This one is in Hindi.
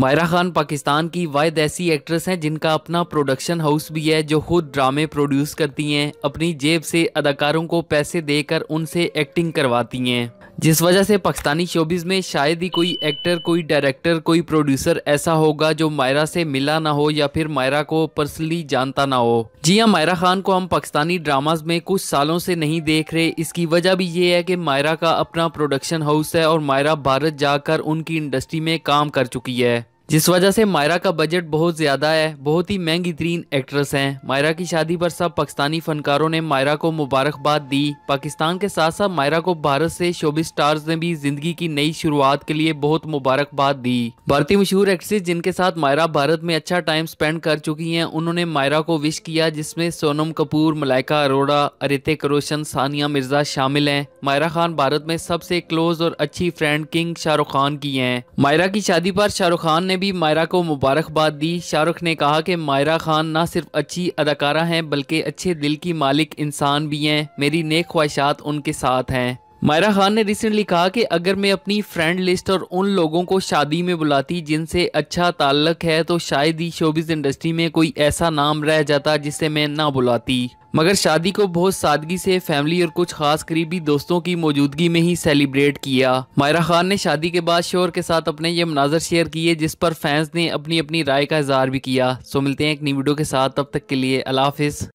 मायरा खान पाकिस्तान की वायद ऐसी एक्ट्रेस हैं जिनका अपना प्रोडक्शन हाउस भी है जो खुद ड्रामे प्रोड्यूस करती हैं अपनी जेब से अदाकारों को पैसे देकर उनसे एक्टिंग करवाती हैं जिस वजह से पाकिस्तानी शोबिज में शायद ही कोई एक्टर कोई डायरेक्टर कोई प्रोड्यूसर ऐसा होगा जो मायरा से मिला ना हो या फिर मायरा को पर्सनली जानता ना हो जी हाँ मायरा खान को हम पाकिस्तानी ड्रामाज में कुछ सालों से नहीं देख रहे इसकी वजह भी ये है कि मायरा का अपना प्रोडक्शन हाउस है और मायरा भारत जाकर उनकी इंडस्ट्री में काम कर चुकी है जिस वजह से मायरा का बजट बहुत ज़्यादा है बहुत ही महंगी तरीन एक्ट्रेस हैं मायरा की शादी पर सब पाकिस्तानी फनकारों ने मायरा को मुबारकबाद दी पाकिस्तान के साथ साथ मायरा को भारत से शोबी स्टार्स ने भी जिंदगी की नई शुरुआत के लिए बहुत मुबारकबाद दी भारतीय मशहूर एक्ट्रेस जिनके साथ मायरा भारत में अच्छा टाइम स्पेंड कर चुकी है उन्होंने मायरा को विश किया जिसमे सोनम कपूर मलाइका अरोड़ा अरितिक रोशन सानिया मिर्जा शामिल है मायरा खान भारत में सबसे क्लोज और अच्छी फ्रेंड किंग शाहरुख खान की है मायरा की शादी पर शाहरुख खान ने ने भी मायरा को मुबारकबाद दी शाहरुख ने कहा कि मायरा खान ना सिर्फ अच्छी अदाकारा हैं बल्कि अच्छे दिल की मालिक इंसान भी हैं मेरी नेक ख्वाहिशात उनके साथ हैं मायरा खान ने रिसेंटली कहा कि अगर मैं अपनी फ्रेंड लिस्ट और उन लोगों को शादी में बुलाती जिनसे अच्छा ताल्लक है तो शायद ही शोबिस इंडस्ट्री में कोई ऐसा नाम रह जाता जिसे मैं ना बुलाती मगर शादी को बहुत सादगी से फैमिली और कुछ खास करीबी दोस्तों की मौजूदगी में ही सेलिब्रेट किया मायरा खान ने शादी के बाद शोर के साथ अपने ये मनाजर शेयर किए जिस पर फैंस ने अपनी अपनी राय का इजहार भी किया सो मिलते हैं एक नई वीडियो के साथ तब तक के लिए अलाफिज